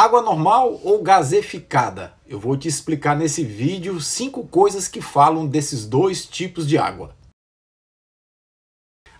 Água normal ou gaseificada? Eu vou te explicar nesse vídeo cinco coisas que falam desses dois tipos de água.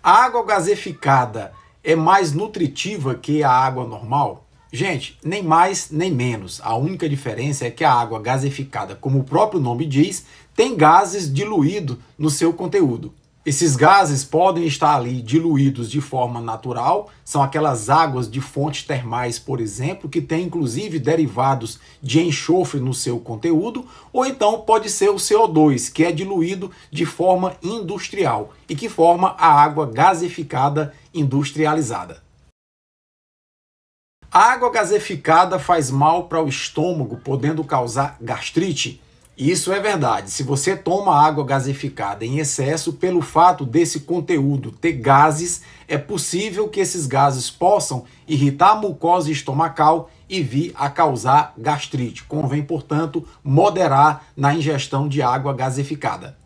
A água gaseificada é mais nutritiva que a água normal? Gente, nem mais nem menos. A única diferença é que a água gaseificada, como o próprio nome diz, tem gases diluído no seu conteúdo. Esses gases podem estar ali diluídos de forma natural, são aquelas águas de fontes termais, por exemplo, que têm inclusive derivados de enxofre no seu conteúdo, ou então pode ser o CO2, que é diluído de forma industrial e que forma a água gaseificada industrializada. A água gaseificada faz mal para o estômago, podendo causar gastrite isso é verdade. Se você toma água gasificada em excesso, pelo fato desse conteúdo ter gases, é possível que esses gases possam irritar a mucosa estomacal e vir a causar gastrite. Convém, portanto, moderar na ingestão de água gasificada.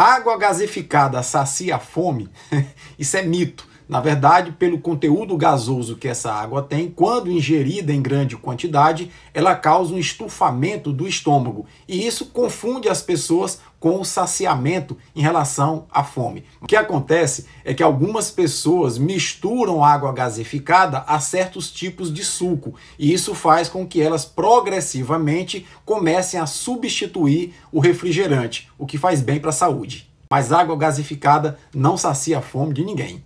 Água gasificada sacia a fome? Isso é mito. Na verdade, pelo conteúdo gasoso que essa água tem, quando ingerida em grande quantidade, ela causa um estufamento do estômago. E isso confunde as pessoas com o saciamento em relação à fome. O que acontece é que algumas pessoas misturam água gasificada a certos tipos de suco, e isso faz com que elas progressivamente comecem a substituir o refrigerante, o que faz bem para a saúde. Mas água gasificada não sacia a fome de ninguém.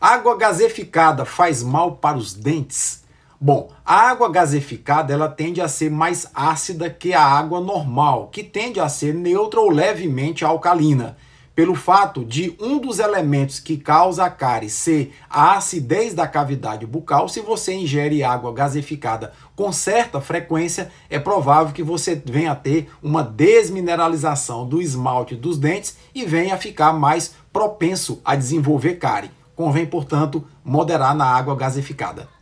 Água gaseificada faz mal para os dentes? Bom, a água gaseificada ela tende a ser mais ácida que a água normal, que tende a ser neutra ou levemente alcalina, pelo fato de um dos elementos que causa a cárie ser a acidez da cavidade bucal. Se você ingere água gaseificada com certa frequência, é provável que você venha a ter uma desmineralização do esmalte dos dentes e venha a ficar mais propenso a desenvolver cárie. Convém, portanto, moderar na água gaseificada.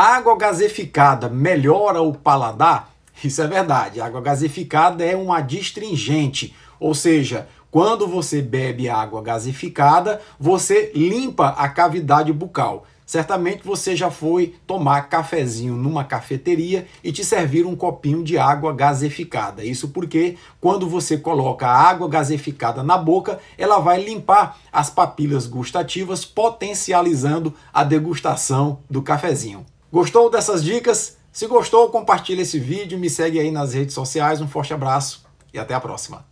Água gasificada melhora o paladar? Isso é verdade. A água gasificada é um adstringente, ou seja, quando você bebe água gasificada, você limpa a cavidade bucal. Certamente você já foi tomar cafezinho numa cafeteria e te servir um copinho de água gaseificada. Isso porque quando você coloca a água gaseificada na boca, ela vai limpar as papilas gustativas, potencializando a degustação do cafezinho. Gostou dessas dicas? Se gostou, compartilha esse vídeo, me segue aí nas redes sociais. Um forte abraço e até a próxima.